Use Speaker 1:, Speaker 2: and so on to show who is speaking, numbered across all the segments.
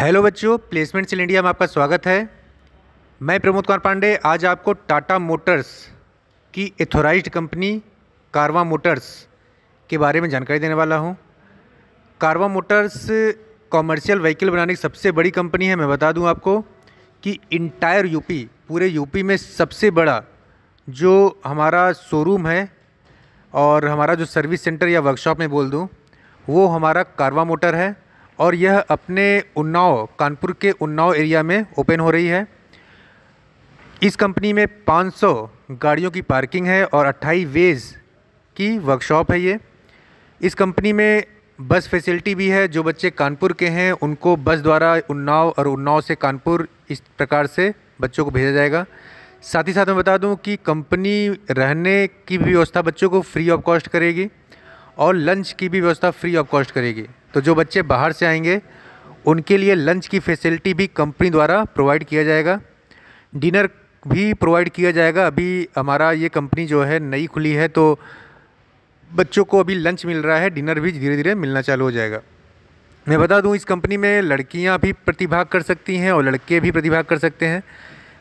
Speaker 1: hello बच्चों placement सिल India में आपका स्वागत है मैं प्रमोद कुमार पांडे आज आपको टाटा मोटर्स की एथोराइज्ड कंपनी कारवा मोटर्स के बारे में जानकारी देने वाला हूं कारवा मोटर्स कॉमर्शियल व्हीकल बनाने की सबसे बड़ी कंपनी है मैं बता दूं आपको कि इंटायर यूपी पूरे यूपी में सबसे बड़ा जो हमारा शोरूम है और हमारा जो सर्विस सेंटर या वर्कशॉप में बोल दूँ वो हमारा कारवा मोटर है और यह अपने उन्नाव कानपुर के उन्नाव एरिया में ओपन हो रही है इस कंपनी में 500 गाड़ियों की पार्किंग है और अट्ठाईस वेज की वर्कशॉप है ये इस कंपनी में बस फैसिलिटी भी है जो बच्चे कानपुर के हैं उनको बस द्वारा उन्नाव और उन्नाव से कानपुर इस प्रकार से बच्चों को भेजा जाएगा साथ ही साथ मैं बता दूं कि कंपनी रहने की भी व्यवस्था बच्चों को फ्री ऑफ कॉस्ट करेगी और लंच की भी व्यवस्था फ्री ऑफ कॉस्ट करेगी तो जो बच्चे बाहर से आएंगे उनके लिए लंच की फैसिलिटी भी कंपनी द्वारा प्रोवाइड किया जाएगा डिनर भी प्रोवाइड किया जाएगा अभी हमारा ये कंपनी जो है नई खुली है तो बच्चों को अभी लंच मिल रहा है डिनर भी धीरे धीरे मिलना चालू हो जाएगा मैं बता दूं इस कंपनी में लड़कियां भी प्रतिभाग कर सकती हैं और लड़के भी प्रतिभाग कर सकते हैं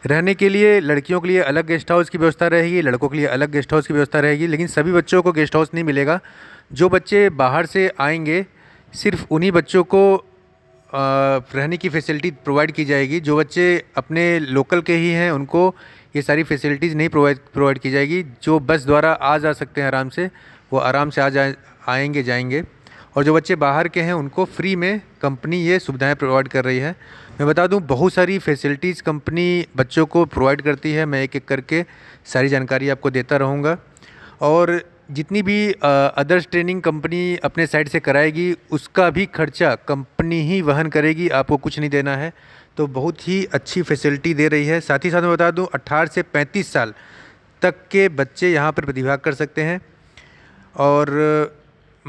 Speaker 1: रहने के लिए लड़कियों के लिए अलग गेस्ट हाउस की व्यवस्था रहेगी लड़कों के लिए अलग गेस्ट हाउस की व्यवस्था रहेगी लेकिन सभी बच्चों को गेस्ट हाउस नहीं मिलेगा जो बच्चे बाहर से आएंगे सिर्फ उन्हीं बच्चों को रहने की फैसिलिटी प्रोवाइड की जाएगी जो बच्चे अपने लोकल के ही हैं उनको ये सारी फैसिलिटीज़ नहीं प्रोवाइड प्रोवाइड की जाएगी जो बस द्वारा आ जा सकते हैं आराम से वो आराम से आ जाए आएंगे जाएंगे और जो बच्चे बाहर के हैं उनको फ्री में कंपनी ये सुविधाएं प्रोवाइड कर रही है मैं बता दूं बहुत सारी फैसिलिटीज़ कंपनी बच्चों को प्रोवाइड करती है मैं एक एक करके सारी जानकारी आपको देता रहूँगा और जितनी भी अदर्स ट्रेनिंग कंपनी अपने साइड से कराएगी उसका भी खर्चा कंपनी ही वहन करेगी आपको कुछ नहीं देना है तो बहुत ही अच्छी फैसिलिटी दे रही है साथ ही साथ मैं बता दूं 18 से 35 साल तक के बच्चे यहाँ पर प्रतिभाग कर सकते हैं और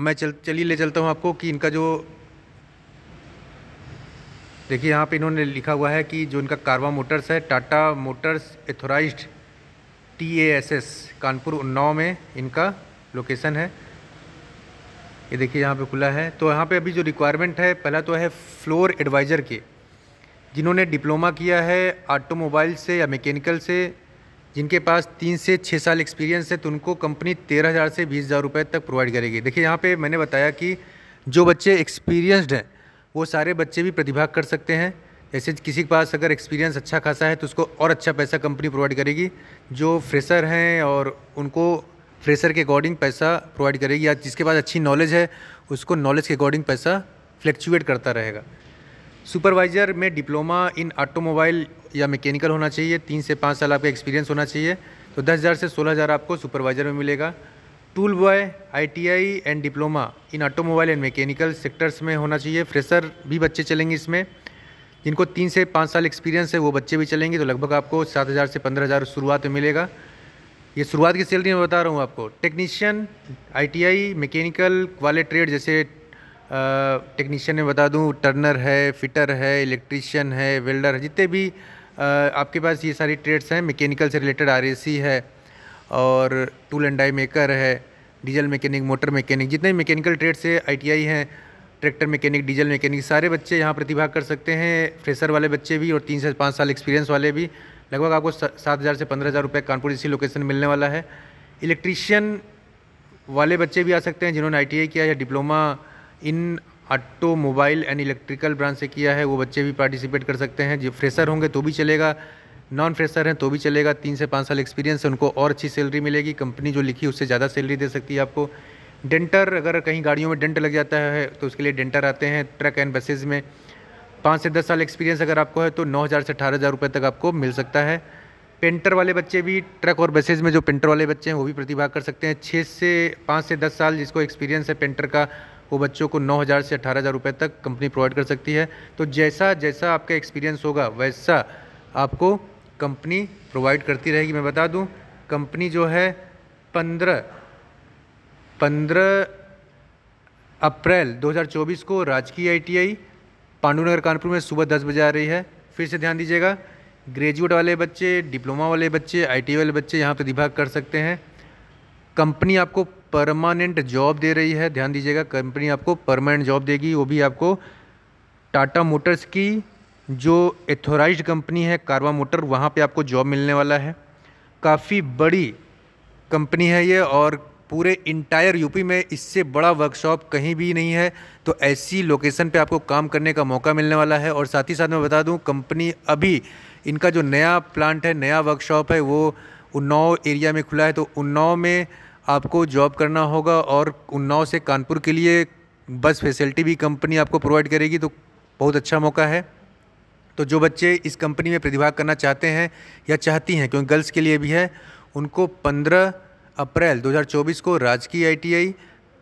Speaker 1: मैं चल चलिए ले चलता हूँ आपको कि इनका जो देखिए यहाँ पे इन्होंने लिखा हुआ है कि जो इनका कारवा मोटर्स है Tata Motors authorised T A S S Kanpur Unnao में इनका लोकेशन है ये देखिए यहाँ पे खुला है तो यहाँ पे अभी जो रिक्वायरमेंट है पहला तो है फ्लोर एडवाइज़र के जिन्होंने डिप्लोमा किया है ऑटोमोबाइल से या मैकेनिकल से जिनके पास तीन से छः साल एक्सपीरियंस है तो उनको कंपनी तेरह हज़ार से बीस हज़ार रुपये तक प्रोवाइड करेगी देखिए यहाँ पे मैंने बताया कि जो बच्चे एक्सपीरियंस्ड हैं वो सारे बच्चे भी प्रतिभाग कर सकते हैं ऐसे किसी के पास अगर एक्सपीरियंस अच्छा खासा है तो उसको और अच्छा पैसा कंपनी प्रोवाइड करेगी जो फ्रेशर हैं और उनको फ्रेशर के अकॉर्डिंग पैसा प्रोवाइड करेगी या जिसके पास अच्छी नॉलेज है उसको नॉलेज के अकॉर्डिंग पैसा फ्लैक्चुएट करता रहेगा सुपरवाइज़र में डिप्लोमा इन ऑटोमोबाइल या मैकेनिकल होना चाहिए तीन से पाँच साल आपका एक्सपीरियंस होना चाहिए तो दस हज़ार से सोलह हज़ार आपको सुपरवाइज़र में मिलेगा tool boy ITI and diploma in automobile and mechanical sectors में होना चाहिए फ्रेशर भी बच्चे चलेंगे इसमें जिनको तीन से पाँच साल एक्सपीरियंस है वो बच्चे भी चलेंगे तो लगभग आपको सात हज़ार से पंद्रह हज़ार शुरुआत में मिलेगा ये शुरुआत की सैलरी मैं बता रहा हूँ आपको टेक्नीशियन आई आई मैकेनिकल वाले ट्रेड जैसे टेक्नीशियन में बता दूँ टर्नर है फिटर है इलेक्ट्रीशियन है वेल्डर है जितने भी आपके पास ये सारी ट्रेड्स हैं मैकेनिकल से रिलेटेड आर है और टूल एंड डाई मेकर है डीजल मैकेनिक मोटर मैकेनिक जितने भी मैकेनिकल ट्रेड से आई हैं ट्रैक्टर मैकेनिक डीजल मैकेनिक सारे बच्चे यहाँ प्रतिभाग कर सकते हैं फ्रेशर वाले बच्चे भी और तीन से पाँच साल एक्सपीरियंस वाले भी लगभग आपको सात हज़ार से पंद्रह हज़ार रुपये कानपुर इसी लोकेशन मिलने वाला है इलेक्ट्रीशियन वाले बच्चे भी आ सकते हैं जिन्होंने आई किया या diploma in mobile and electrical branch से किया है वो बच्चे भी पार्टिसिपेट कर सकते हैं जो फ्रेशर होंगे तो भी चलेगा नॉन फ्रेशर हैं तो भी चलेगा तीन से पाँच साल एक्सपीरियंस है उनको और अच्छी सैलरी मिलेगी कंपनी जो लिखी उससे ज़्यादा सैलरी दे सकती है आपको डेंटर अगर कहीं गाड़ियों में डेंट लग जाता है तो उसके लिए डेंटर आते हैं ट्रक एंड बसेज में पाँच से दस साल एक्सपीरियंस अगर आपको है तो नौ हज़ार से अठारह हज़ार रुपये तक आपको मिल सकता है पेंटर वाले बच्चे भी ट्रक और बसेज में जो पेंटर वाले बच्चे हैं वो भी प्रतिभाग कर सकते हैं छः से पाँच से दस साल जिसको एक्सपीरियंस है पेंटर का वो बच्चों को नौ हज़ार से 18000 हज़ार रुपये तक कंपनी प्रोवाइड कर सकती है तो जैसा जैसा आपका एक्सपीरियंस होगा वैसा आपको कंपनी प्रोवाइड करती रहेगी मैं बता दूं कंपनी जो है पंद्रह पंद्रह अप्रैल 2024 को राजकीय आईटीआई पांडुनगर कानपुर में सुबह दस बजे आ रही है फिर से ध्यान दीजिएगा ग्रेजुएट वाले बच्चे डिप्लोमा वाले बच्चे आई वाले बच्चे यहाँ प्रतिभाग कर सकते हैं कंपनी आपको परमानेंट जॉब दे रही है ध्यान दीजिएगा कंपनी आपको परमानेंट जॉब देगी वो भी आपको टाटा मोटर्स की जो एथोराइज कंपनी है कारवा मोटर वहाँ पे आपको जॉब मिलने वाला है काफ़ी बड़ी कंपनी है ये और पूरे इंटायर यूपी में इससे बड़ा वर्कशॉप कहीं भी नहीं है तो ऐसी लोकेशन पे आपको काम करने का मौका मिलने वाला है और साथ ही साथ मैं बता दूं कंपनी अभी इनका जो नया प्लांट है नया वर्कशॉप है वो उन्नाव एरिया में खुला है तो उन्नाव में आपको जॉब करना होगा और उन्नाव से कानपुर के लिए बस फैसिलिटी भी कंपनी आपको प्रोवाइड करेगी तो बहुत अच्छा मौका है तो जो बच्चे इस कंपनी में प्रतिभाग करना चाहते हैं या चाहती हैं क्योंकि गर्ल्स के लिए भी है उनको 15 अप्रैल 2024 को राजकीय आईटीआई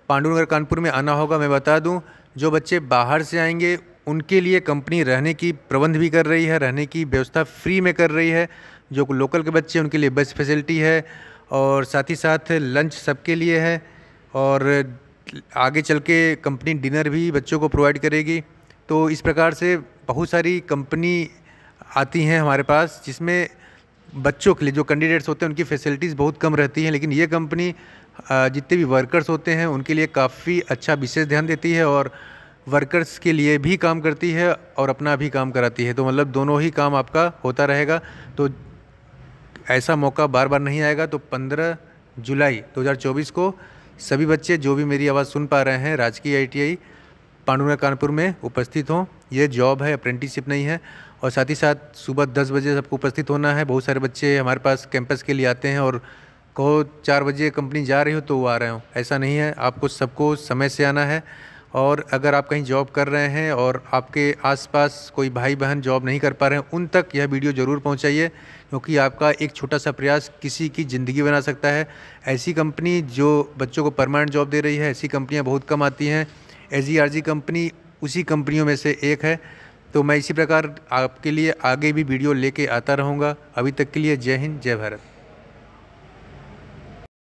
Speaker 1: पांडुनगर कानपुर में आना होगा मैं बता दूं जो बच्चे बाहर से आएंगे उनके लिए कंपनी रहने की प्रबंध भी कर रही है रहने की व्यवस्था फ्री में कर रही है जो लोकल के बच्चे उनके लिए बस फैसिलिटी है और साथ ही साथ लंच सबके लिए है और आगे चल के कंपनी डिनर भी बच्चों को प्रोवाइड करेगी तो इस प्रकार से बहुत सारी कंपनी आती हैं हमारे पास जिसमें बच्चों के लिए जो कैंडिडेट्स होते हैं उनकी फैसिलिटीज़ बहुत कम रहती हैं लेकिन ये कंपनी जितने भी वर्कर्स होते हैं उनके लिए काफ़ी अच्छा विशेष ध्यान देती है और वर्कर्स के लिए भी काम करती है और अपना भी काम कराती है तो मतलब दोनों ही काम आपका होता रहेगा तो ऐसा मौका बार बार नहीं आएगा तो 15 जुलाई 2024 को सभी बच्चे जो भी मेरी आवाज़ सुन पा रहे हैं राजकीय आईटीआई पांडुना कानपुर में उपस्थित हों ये जॉब है अप्रेंटिसशिप नहीं है और साथ ही साथ सुबह दस बजे सबको उपस्थित होना है बहुत सारे बच्चे हमारे पास कैंपस के लिए आते हैं और कहो चार बजे कंपनी जा रही हो तो वो आ रहे हो ऐसा नहीं है आपको सबको समय से आना है और अगर आप कहीं जॉब कर रहे हैं और आपके आसपास कोई भाई बहन जॉब नहीं कर पा रहे हैं उन तक यह वीडियो ज़रूर पहुंचाइए क्योंकि आपका एक छोटा सा प्रयास किसी की ज़िंदगी बना सकता है ऐसी कंपनी जो बच्चों को परमानेंट जॉब दे रही है ऐसी कंपनियाँ बहुत कम आती हैं एच कंपनी उसी कंपनियों में से एक है तो मैं इसी प्रकार आपके लिए आगे भी वीडियो लेके आता रहूँगा अभी तक के लिए जय हिंद जय भारत